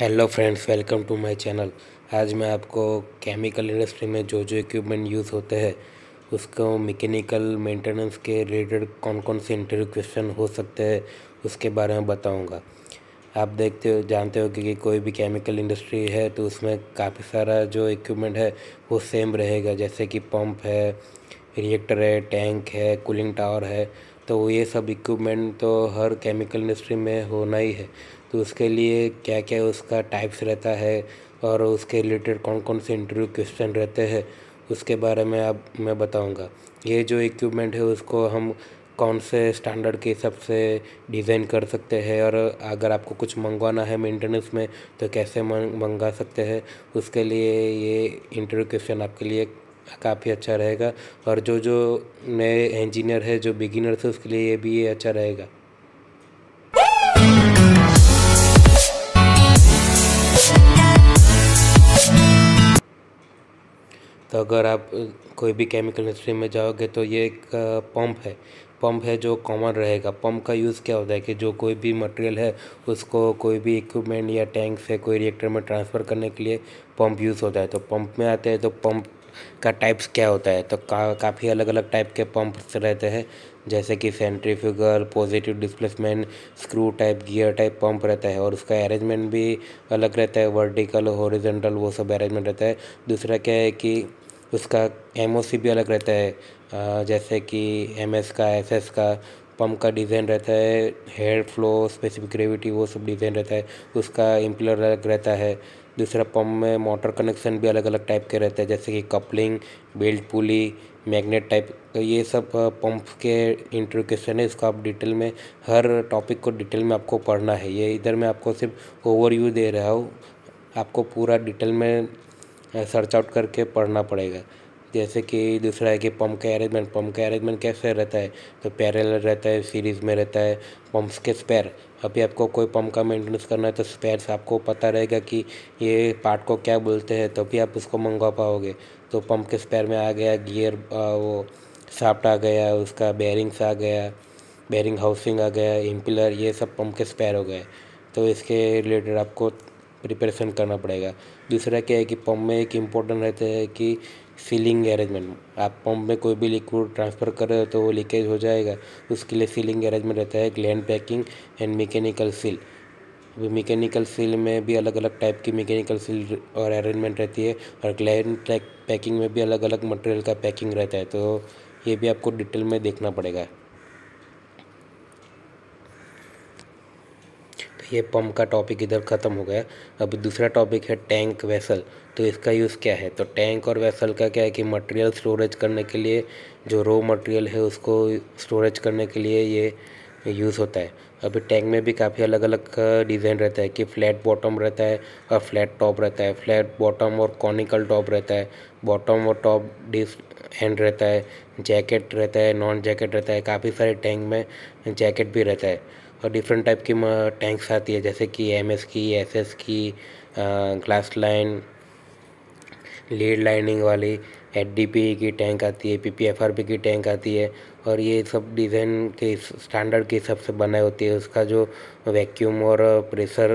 hello friends welcome to my channel आज मैं आपको केमिकल इंडस्ट्री में जो जो इक्विपमेंट यूज़ होते हैं उसको मैकेनिकल मेंटेनेंस के रिलेटेड कौन कौन से इंटरव्यू क्वेश्चन हो सकते हैं उसके बारे में बताऊंगा आप देखते हो जानते हो कि, कोई भी केमिकल इंडस्ट्री है तो उसमें काफ़ी सारा जो इक्विपमेंट है वो सेम रहेगा जैसे कि पम्प है रिएक्टर है टैंक है कूलिंग टावर है तो ये सब इक्विपमेंट तो हर केमिकल इंडस्ट्री में होना ही है तो उसके लिए क्या क्या उसका टाइप्स रहता है और उसके रिलेटेड कौन कौन से इंटरव्यू क्वेश्चन रहते हैं उसके बारे में आप मैं बताऊंगा ये जो इक्विपमेंट है उसको हम कौन से स्टैंडर्ड के हिसाब से डिज़ाइन कर सकते हैं और अगर आपको कुछ मंगवाना है मेंटेनेंस में तो कैसे मंगा सकते हैं उसके लिए ये इंटरव्यू क्वेश्चन आपके लिए काफ़ी अच्छा रहेगा और जो जो नए इंजीनियर है जो बिगिनर्स है उसके लिए ये भी ये अच्छा रहेगा तो अगर आप कोई भी केमिकल इंडस्ट्री में जाओगे तो ये एक पंप है पंप है जो कॉमन रहेगा पंप का यूज़ क्या होता है कि जो कोई भी मटेरियल है उसको कोई भी इक्विपमेंट या टैंक से कोई रिएक्टर में ट्रांसफ़र करने के लिए पंप यूज़ होता है तो पंप में आते हैं तो पंप का टाइप्स क्या होता है तो का, काफ़ी अलग अलग टाइप के पंप रहते हैं जैसे कि centrifugal positive displacement screw type gear type pump रहता है और उसका अरेंजमेंट भी अलग रहता है वर्टिकल हॉरिजेंटल वो सब अरेंजमेंट रहता है दूसरा क्या है कि उसका एम ओ सी भी अलग रहता है जैसे कि एम एस का एस एस का पंप का डिज़ाइन रहता है हेयर फ्लो स्पेसिफिक ग्रेविटी वो सब डिज़ाइन रहता है उसका इम्पलर अलग रहता है दूसरा पंप में मोटर कनेक्शन भी अलग अलग टाइप के रहते हैं जैसे कि coupling belt pulley magnet type ये सब पंप के इंट्रोकेशन है इसको आप डिटेल में हर टॉपिक को डिटेल में आपको पढ़ना है ये इधर मैं आपको सिर्फ ओवरव्यू दे रहा हूँ आपको पूरा डिटेल में सर्च आउट करके पढ़ना पड़ेगा जैसे कि दूसरा है कि पम्प का अरेंजमेंट पम्प का अरेंजमेंट कैसे रहता है तो पैरल रहता है सीरीज़ में रहता है पम्प्स के स्पेयर अभी आपको कोई पम्प का मेंटेनेंस करना है तो स्पेयर्स आपको पता रहेगा कि ये पार्ट को क्या बोलते हैं तभी तो आप उसको मंगवा पाओगे तो पम्प के स्पेयर में आ गया गियर वो साफ्ट आ गया उसका बैरिंग्स आ गया बैरिंग हाउसिंग आ गया इम्पिलर ये सब पम्प के स्पेयर हो गए तो इसके रिलेटेड आपको प्रिपरेशन करना पड़ेगा दूसरा क्या है कि पम्प में एक इम्पोर्टेंट रहता है कि सीलिंग अरेंजमेंट आप पम्प में कोई भी लिक्विड ट्रांसफ़र कर रहे हो तो वो लीकेज हो जाएगा उसके लिए सीलिंग अरेंजमेंट रहता है gland packing and mechanical seal अभी मैकेनिकल सील में भी अलग अलग टाइप की मैकेनिकल सील और अरेंजमेंट रहती है और ग्लैंड पैकिंग में भी अलग अलग मटेरियल का पैकिंग रहता है तो ये भी आपको डिटेल में देखना पड़ेगा ये पंप का टॉपिक इधर ख़त्म हो गया अब दूसरा टॉपिक है टैंक वेसल तो इसका यूज़ क्या है तो टैंक और वेसल का क्या है कि मटेरियल स्टोरेज करने के लिए जो रो मटेरियल है उसको स्टोरेज करने के लिए ये यूज़ होता है अभी टैंक में भी काफ़ी अलग अलग डिज़ाइन रहता है कि फ्लैट बॉटम रहता है और फ्लैट टॉप रहता है फ्लैट बॉटम और कॉनिकल टॉप रहता है बॉटम और टॉप डिस एंड रहता है जैकेट रहता है नॉन जैकेट रहता है काफ़ी सारे टैंक में जैकेट भी रहता है और डिफरेंट टाइप की टैंक्स आती है जैसे कि एम की एस की ग्लास लाइन लीड लाइनिंग वाली एच की टैंक आती है पी पी की टैंक आती है और ये सब डिज़ाइन के स्टैंडर्ड के हिसाब से बनाई होती है उसका जो वैक्यूम और प्रेशर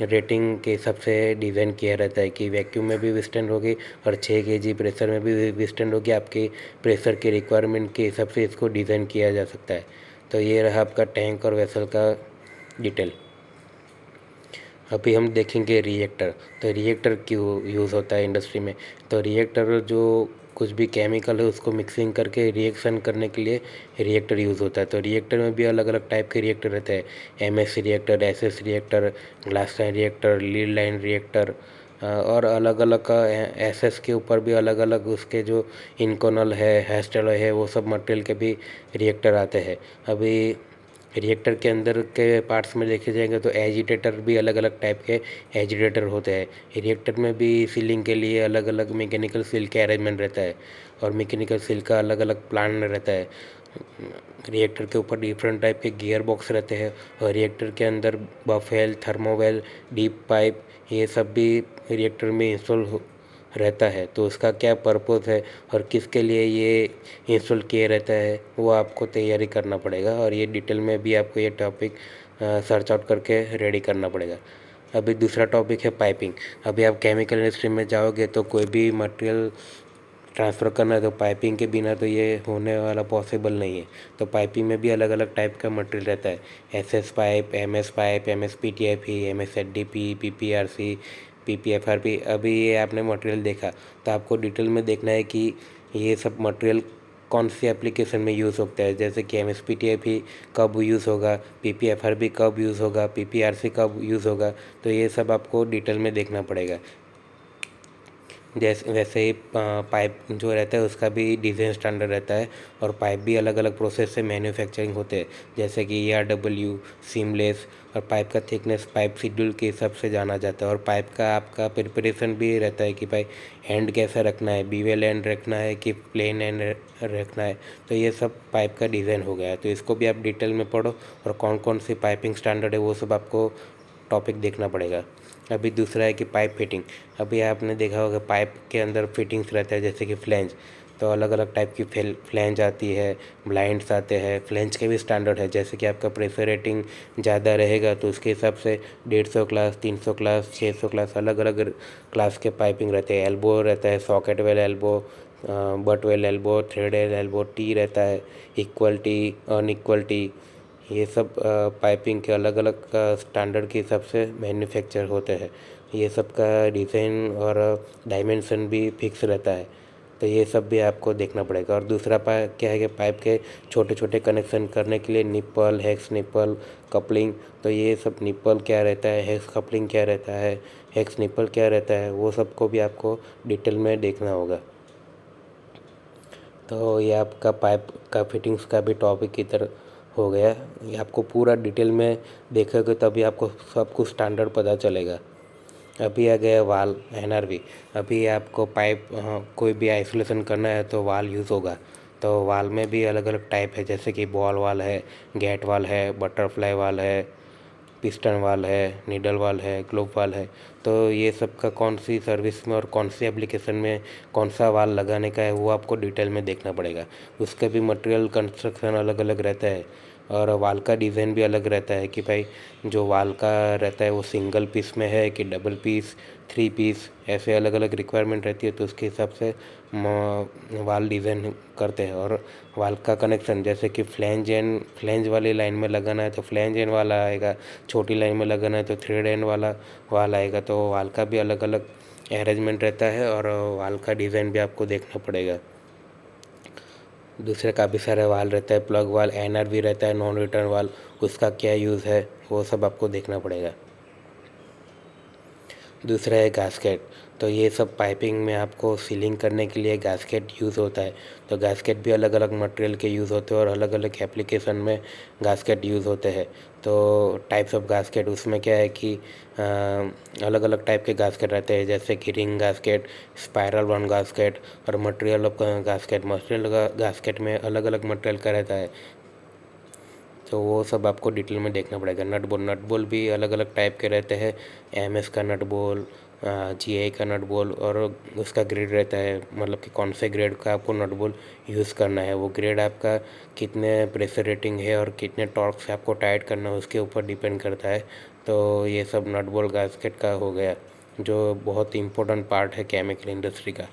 रेटिंग के हिसाब से डिज़ाइन किया रहता है कि वैक्यूम में भी विस्टेंड होगी और छः के जी प्रेशर में भी विस्टेंड होगी आपके प्रेशर के रिक्वायरमेंट के हिसाब से इसको डिज़ाइन किया जा सकता है तो ये रहा आपका टैंक और वेसल का डिटेल अभी हम देखेंगे रिएक्टर तो रिएक्टर क्यों यूज़ होता है इंडस्ट्री में तो रिएक्टर जो कुछ भी केमिकल है उसको मिक्सिंग करके रिएक्शन करने के लिए रिएक्टर यूज़ होता है तो रिएक्टर में भी अलग अलग टाइप के रिएक्टर रहते हैं MS reactor S reactor glass line reactor lead line reactor और अलग अलग एस एस के ऊपर भी अलग अलग उसके जो इनकोनल है हेस्टल है वो सब मटेरियल के भी रिएक्टर आते हैं अभी रिएक्टर के अंदर के पार्ट्स में देखे जाएंगे तो एजिटेटर भी अलग अलग टाइप के एजिटेटर होते हैं रिएक्टर में भी सीलिंग के लिए अलग अलग मैकेनिकल सील के अरेंजमेंट रहता है और मैकेनिकल सील का अलग अलग प्लान रहता है रिएक्टर के ऊपर डिफरेंट टाइप के गियर बॉक्स रहते हैं और रिएक्टर के अंदर बफेल थर्मोवेल डीप पाइप ये सब भी रिएक्टर में इंस्टॉल रहता है तो उसका क्या पर्पज़ है और किसके लिए ये इंस्टॉल किया रहता है वो आपको तैयारी करना पड़ेगा और ये डिटेल में भी आपको ये टॉपिक सर्च आउट करके रेडी करना पड़ेगा अभी दूसरा टॉपिक है पाइपिंग अभी आप केमिकल इंडस्ट्री में जाओगे तो कोई भी मटेरियल ट्रांसफ़र करना है तो पाइपिंग के बिना तो ये होने वाला पॉसिबल नहीं है तो पाइपिंग में भी अलग अलग टाइप का मटेरियल रहता है S S pipe M S pipe M S P T F E M S एड D P P P R C P P F R P अभी ये आपने मटेरियल देखा तो आपको डिटेल में देखना है कि ये सब मटेरियल कौन से एप्लीकेशन में यूज़ होता है जैसे कि M S P T F ही कब यूज़ होगा पी पी एफ आर भी कब यूज़ होगा पी पी आर सी कब यूज़ होगा तो ये सब आपको डिटेल में देखना पड़ेगा जैसे वैसे ही पाइप जो रहता है उसका भी डिज़ाइन स्टैंडर्ड रहता है और पाइप भी अलग अलग प्रोसेस से मैन्युफैक्चरिंग होते हैं जैसे कि ए आर डब्ल्यू सीमलेस और पाइप का थिकनेस पाइप शेड्यूल के हिसाब से जाना जाता है और पाइप का आपका प्रिपरेशन भी रहता है कि भाई हैंड कैसा रखना है बीवेल हैंड रखना है कि प्लेन एंड रखना है तो ये सब पाइप का डिज़ाइन हो गया है तो इसको भी आप डिटेल में पढ़ो और कौन कौन सी पाइपिंग स्टैंडर्ड है वो सब आपको टॉपिक देखना पड़ेगा अभी दूसरा है कि पाइप फिटिंग अभी आपने देखा होगा पाइप के अंदर फिटिंग्स रहता है जैसे कि फ्लेंज तो अलग अलग टाइप की फेल फ्लेंज आती है ब्लाइंड्स आते हैं फ्लेंज के भी स्टैंडर्ड है जैसे कि आपका प्रेशर रेटिंग ज़्यादा रहेगा तो उसके हिसाब से डेढ़ सौ क्लास तीन सौ क्लास छः सौ क्लास अलग अलग क्लास के पाइपिंग रहते हैं एल्बो रहता है socket weld elbow butt weld elbow thread weld elbow tee रहता है इक्वल टी अनइक्वल टी ये सब पाइपिंग के अलग अलग स्टैंडर्ड के हिसाब से मैन्युफैक्चर होते हैं ये सब का डिज़ाइन और डायमेंशन भी फिक्स रहता है तो ये सब भी आपको देखना पड़ेगा और दूसरा पा क्या है कि पाइप के छोटे छोटे कनेक्शन करने के लिए निप्पल हेक्स निप्पल कपलिंग तो ये सब निप्पल क्या रहता है हेक्स कपलिंग क्या रहता है हेक्स निप्पल क्या रहता है वो सबको भी आपको डिटेल में देखना होगा तो ये आपका पाइप का फिटिंग्स का भी टॉपिक इधर हो गया ये आपको पूरा डिटेल में देखोगे तभी आपको सब कुछ स्टैंडर्ड पता चलेगा अभी आ गया वाल एन अभी आपको पाइप हाँ, कोई भी आइसोलेशन करना है तो वाल यूज़ होगा तो वाल में भी अलग अलग टाइप है जैसे कि बॉल वाल है गेट वाल है बटरफ्लाई वाल है पिस्टन वाल है नीडल वाल है ग्लोब वाल है तो ये सब का कौन सी सर्विस में और कौन सी एप्लीकेशन में कौन सा वाल लगाने का है वो आपको डिटेल में देखना पड़ेगा उसका भी मटेरियल कंस्ट्रक्शन अलग अलग रहता है और वाल का डिज़ाइन भी अलग रहता है कि भाई जो वाल का रहता है वो सिंगल पीस में है कि डबल पीस थ्री पीस ऐसे अलग अलग रिक्वायरमेंट रहती है तो उसके हिसाब से वाल डिज़ाइन करते हैं और वाल का कनेक्शन जैसे कि फ्लैंज एंड फ्लैंज वाली लाइन में लगाना है तो फ्लैंज एंड वाला आएगा छोटी लाइन में लगाना है तो थ्रेड एंड वाला वाल आएगा तो वाल का भी अलग अलग अरेंजमेंट रहता है और वाल का डिज़ाइन भी आपको देखना पड़ेगा दूसरे काफ़ी सारे वाल रहता है प्लग वाल एनआर भी रहता है नॉन रिटर्न वाल उसका क्या यूज़ है वो सब आपको देखना पड़ेगा दूसरा है गास्केट तो ये सब पाइपिंग में आपको सीलिंग करने के लिए गास्केट यूज़ होता है तो गास्केट भी अलग अलग मटेरियल के यूज़ होते हैं और अलग अलग एप्लीकेशन में गास्केट यूज़ होते हैं तो टाइप्स ऑफ गास्केट उसमें क्या है कि आ, अलग अलग टाइप के गास्केट रहते हैं जैसे कि ring gasket spiral wound gasket और material of gasket material gasket में अलग अलग मटेरियल का रहता है तो वो सब आपको डिटेल में देखना पड़ेगा नट बोल नट बोल भी अलग अलग टाइप के रहते हैं एम एस का नट बोल जी आई का नट बोल और उसका ग्रेड रहता है मतलब कि कौन से ग्रेड का आपको नट बोल यूज़ करना है वो ग्रेड आपका कितने प्रेशर रेटिंग है और कितने टॉर्क से आपको टाइट करना है उसके ऊपर डिपेंड करता है तो ये सब नट बोल गास्केट का हो गया जो बहुत इम्पोर्टेंट पार्ट है केमिकल इंडस्ट्री का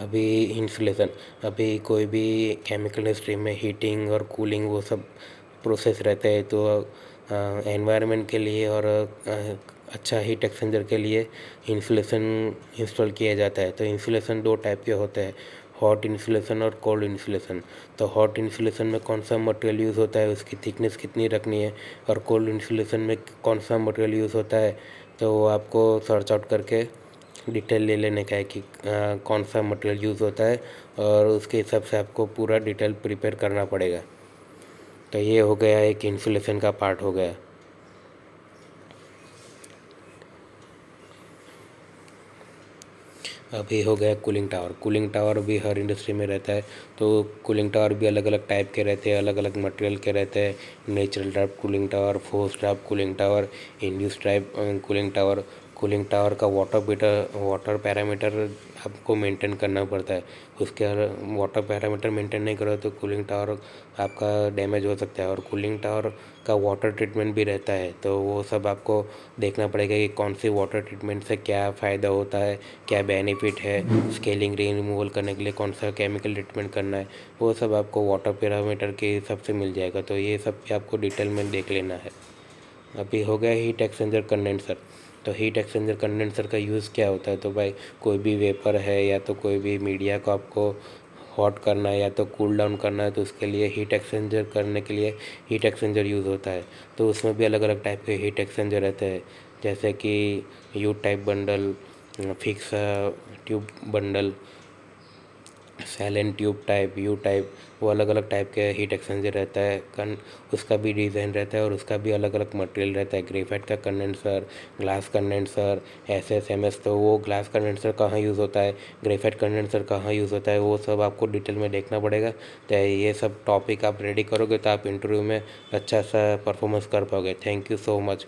अभी इंसुलेशन अभी कोई भी केमिकल इंडस्ट्री में हीटिंग और कूलिंग वो सब प्रोसेस रहते हैं तो एनवायरनमेंट के लिए और अच्छा हीट एक्सचेंजर के लिए इंसुलेशन इंस्टॉल किया जाता है तो इंसुलेशन दो टाइप के होते हैं हॉट इंसुलेशन और कोल्ड इंसुलेशन तो हॉट इंसुलेशन में कौन सा मटेरियल यूज़ होता है उसकी थिकनेस कितनी रखनी है और कोल्ड इंसुलेशन में कौन सा मटेरियल यूज़ होता है तो वो आपको सर्च आउट करके डिटेल ले लेने का है कि आ, कौन सा मटेरियल यूज़ होता है और उसके हिसाब से आपको पूरा डिटेल प्रिपेयर करना पड़ेगा तो ये हो गया एक इंसुलेशन का पार्ट हो गया अभी हो गया कूलिंग टावर कूलिंग टावर भी हर इंडस्ट्री में रहता है तो कूलिंग टावर भी अलग अलग टाइप के रहते हैं अलग अलग मटेरियल के रहते हैं natural type cooling tower force type cooling tower induce type cooling tower cooling tower का वाटर बीटर वाटर पैरामीटर आपको मेंटेन करना पड़ता है उसके अगर वाटर पैरामीटर मेंटेन नहीं करो तो कूलिंग टावर आपका डैमेज हो सकता है और कूलिंग टावर का वाटर ट्रीटमेंट भी रहता है तो वो सब आपको देखना पड़ेगा कि कौन सी वाटर ट्रीटमेंट से क्या फ़ायदा होता है क्या बेनिफिट है स्केलिंग रिंग रिमूवल करने के लिए कौन सा केमिकल ट्रीटमेंट करना है वो सब आपको वाटर पैरामीटर के हिसाब से मिल जाएगा तो ये सब आपको डिटेल में देख लेना है अभी हो गया हीट एक्सचेंजर कंडेंसर तो हीट एक्सचेंजर कंडेंसर का यूज़ क्या होता है तो भाई कोई भी वेपर है या तो कोई भी मीडिया को आपको हॉट करना है या तो कूल डाउन करना है तो उसके लिए हीट एक्सचेंजर करने के लिए हीट एक्सचेंजर यूज़ होता है तो उसमें भी अलग अलग टाइप के हीट एक्सचेंजर रहते हैं जैसे कि U type bundle fix tube bundle सैलन ट्यूब टाइप यू टाइप वो अलग अलग टाइप के हीट एक्सचेंजर रहता है कन उसका भी डिज़ाइन रहता है और उसका भी अलग अलग मटेरियल रहता है ग्रेफाइट का condenser glass condenser S S M S तो वो ग्लास कंडेंसर कहाँ यूज़ होता है ग्रेफाइट कंडेंसर कहाँ यूज़ होता है वो सब आपको डिटेल में देखना पड़ेगा तो ये सब टॉपिक आप रेडी करोगे तो आप इंटरव्यू में अच्छा सा परफॉर्मेंस कर पाओगे थैंक यू सो मच